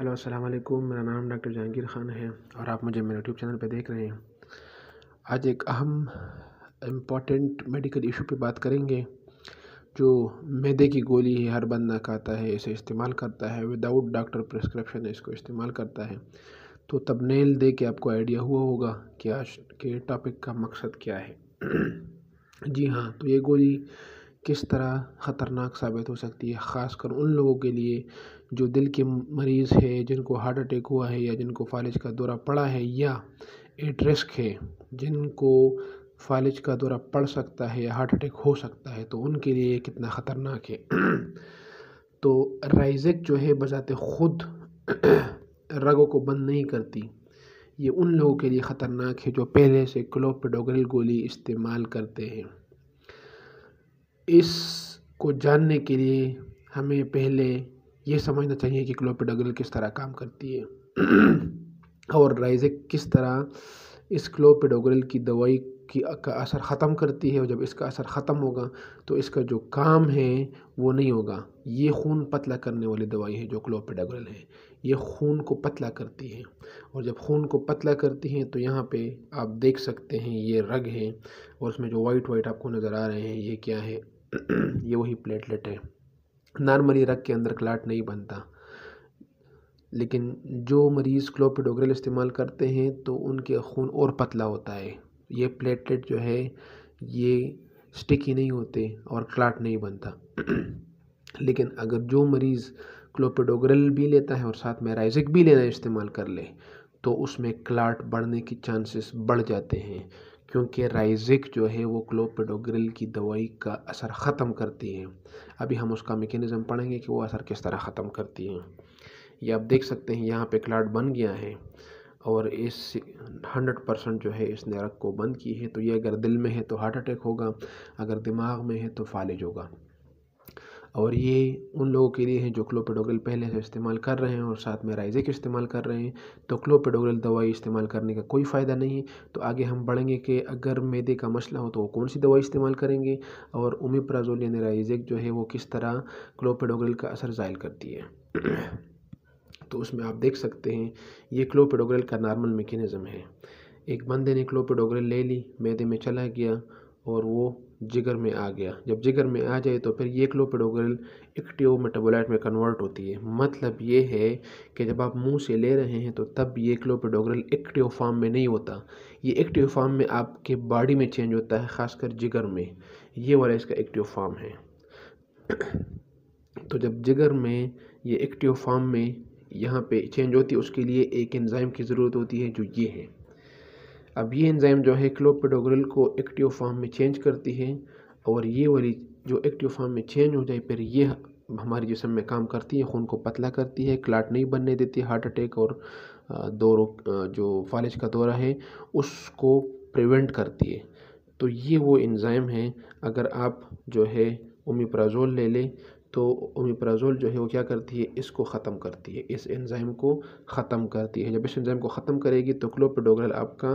hello अस्सलाम वालेकुम मेरा नाम डॉक्टर जहांगीर खान है और आप मुझे मेरे यूट्यूब चैनल पर देख रहे हैं आज एक अहम इम्पॉर्टेंट मेडिकल इशू पे बात करेंगे जो मैदे की गोली है हर बंदा खाता है इसे इस्तेमाल करता है विदाउट डॉक्टर प्रिस्क्रिप्शन इसको इस्तेमाल करता है तो तब नेल दे के आपको आइडिया हुआ होगा कि आज के टॉपिक का मकसद क्या है जी हाँ तो ये गोली किस तरह ख़तरनाक साबित हो सकती है ख़ासकर उन लोगों के लिए जो दिल के मरीज़ है जिनको हार्ट अटैक हुआ है या जिनको फ़ालिज का दौरा पड़ा है या एट रिस्क है जिनको फ़ालिज का दौरा पड़ सकता है या हार्ट अटैक हो सकता है तो उनके लिए कितना ख़तरनाक है तो राइजेक जो है बजाते खुद रगों को बंद नहीं करती ये उन लोगों के लिए ख़तरनाक है जो पहले से क्लोपिडोग्रिल गोली इस्तेमाल करते हैं इसको जानने के लिए हमें पहले ये समझना चाहिए कि क्लोपिडाग्रिल किस तरह काम करती है और राइजेक किस तरह इस क्लोपिडोग्रिल की दवाई की का असर ख़त्म करती है और जब इसका असर ख़त्म होगा तो इसका जो काम है वो नहीं होगा ये खून पतला करने वाली दवाई है जो क्लोपिडोग्रल है ये खून को पतला करती है और जब खून को पतला करती है तो यहाँ पे आप देख सकते हैं ये रग है और उसमें जो वाइट वाइट आपको नज़र आ रहे हैं ये क्या है ये वही प्लेटलेट है नॉर्मली रख के अंदर क्लाट नहीं बनता लेकिन जो मरीज़ क्लोपिडोग्रेल इस्तेमाल करते हैं तो उनके खून और पतला होता है ये प्लेटलेट जो है ये स्टिकी नहीं होते और क्लाट नहीं बनता लेकिन अगर जो मरीज़ क्लोपिडोग्रेल भी लेता है और साथ में राइजिक भी लेना इस्तेमाल कर ले तो उसमें क्लाट बढ़ने की चांसेस बढ़ जाते हैं क्योंकि राइजिक जो है वो क्लोपिडोग्रिल की दवाई का असर ख़त्म करती है अभी हम उसका मेकेनिज़म पढ़ेंगे कि वो असर किस तरह ख़त्म करती है ये आप देख सकते हैं यहाँ पे क्लाट बन गया है और इस हंड्रेड परसेंट जो है इस नरक को बंद की है तो ये अगर दिल में है तो हार्ट अटैक होगा अगर दिमाग में है तो फालिज होगा और ये उन लोगों के लिए हैं जो क्लोपिडोग्रल पहले से इस्तेमाल कर रहे हैं और साथ में राइजेक इस्तेमाल कर रहे हैं तो क्लोपेडोगल दवाई इस्तेमाल करने का कोई फ़ायदा नहीं है तो आगे हम बढ़ेंगे कि अगर मैदे का मसला हो तो वो कौन सी दवाई इस्तेमाल करेंगे और उमिप्राजोल यानी राइजेक जो है वो किस तरह क्लोपिडोग्रल का असर ज़ायल करती है तो उसमें आप देख सकते हैं ये क्लोपेडोगल का नॉर्मल मेकेनिज़म है एक बंदे ने क्लोपिडोग्रल ले ली मैदे में चला गया और वो जिगर में आ गया जब जिगर में आ जाए तो फिर ये क्लोपिडोग्रल एक्टिव मेटाबोलाइट में कन्वर्ट होती है मतलब ये है कि जब आप मुंह से ले रहे हैं तो तब ये क्लोपिडोग्रल एक्टिव फॉर्म में नहीं होता ये एक्टिव फॉर्म में आपके बॉडी में चेंज होता है ख़ासकर जिगर में ये वाला इसका एक्टिव फॉर्म है तो जब जिगर में ये एक्टिव फॉर्म में यहाँ पे चेंज होती है उसके लिए एक एंजाइम की ज़रूरत होती है जो ये है अब ये एंजाइम जो है क्लोपिडोग्रिल को एक्टिव फॉर्म में चेंज करती है और ये वाली जो एक्टिव फॉर्म में चेंज हो जाए फिर ये हमारे जिसम में काम करती है खून को पतला करती है क्लाट नहीं बनने देती हार्ट अटैक और दौरों जो फालिज का दौरा है उसको प्रिवेंट करती है तो ये वो इंजाइम है अगर आप जो है ओमिप्राजोल ले लें तो ओमिप्राज़ोल जो है वो क्या करती है इसको ख़त्म करती है इस एंज़ाइम को ख़त्म करती है जब इस एंज़ाइम को ख़त्म करेगी तो क्लोपडोग्रल आपका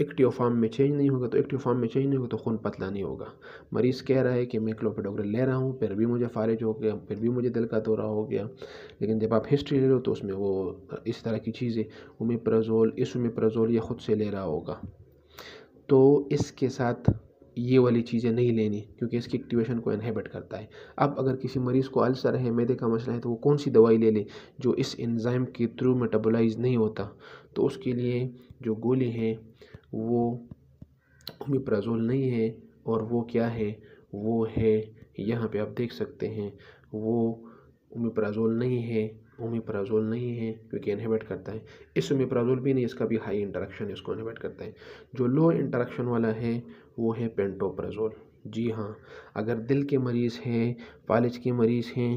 एक्टिव फॉर्म में चेंज नहीं होगा तो एक्टिव फॉर्म में चेंज नहीं होगा तो खून पतला नहीं होगा मरीज़ कह रहा है कि मैं क्लोपडोग्रल ले रहा हूँ फिर भी मुझे फारिज हो गया फिर भी मुझे दिल का दौरा हो गया लेकिन जब आप हिस्ट्री ले लो तो उसमें वो इस तरह की चीज़ें उमेप्राजोल इस उमेप्राजोल या ख़ुद से ले रहा होगा तो इसके साथ ये वाली चीज़ें नहीं लेनी क्योंकि इसकी एक्टिवेशन को इनहेबिट करता है अब अगर किसी मरीज़ को अल्सर है मैदे का मसला है तो वो कौन सी दवाई ले ले जो इस एंज़ाइम के थ्रू मेटाबोलाइज नहीं होता तो उसके लिए जो गोली है वो ओमिप्राजोल नहीं है और वो क्या है वो है यहाँ पे आप देख सकते हैं वो ओमिप्राजोल नहीं है ओमिप्राजोल नहीं है क्योंकि इनहिबिट करता है इस ओमिप्राजोल भी नहीं इसका भी हाई इंटरेक्शन इसको इनहिबिट करता है जो लो इंटरेक्शन वाला है वो है पेंटोप्राजोल जी हाँ अगर दिल के मरीज़ हैं फालिज के मरीज़ हैं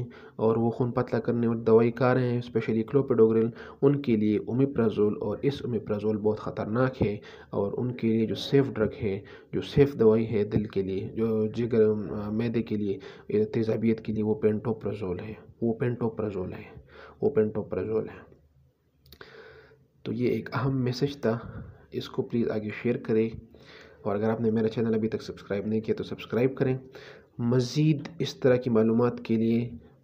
और वो खून पतला करने और दवाई रहे हैं स्पेशली क्लोपेडोग्रिल उनके लिए ओमिप्राजोल और इस ओमिप्राजोल बहुत ख़तरनाक है और उनके लिए जो सेफ़ ड्रग है जो सेफ़ दवाई है दिल के लिए जो जिगर मैदे के लिए तेजाबियत के लिए वो पेंटोप्राजोल है वो पेंटोप्राजोल है ओपन ओपेंटोप्राजोल है तो ये एक अहम मैसेज था इसको प्लीज़ आगे शेयर करें और अगर आपने मेरा चैनल अभी तक सब्सक्राइब नहीं किया तो सब्सक्राइब करें मज़ीद इस तरह की मालूम के लिए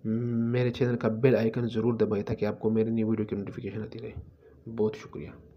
मेरे चैनल का बेल आइकन ज़रूर दबाएं ताकि आपको मेरी नई वीडियो की नोटिफिकेशन आती रहे बहुत शुक्रिया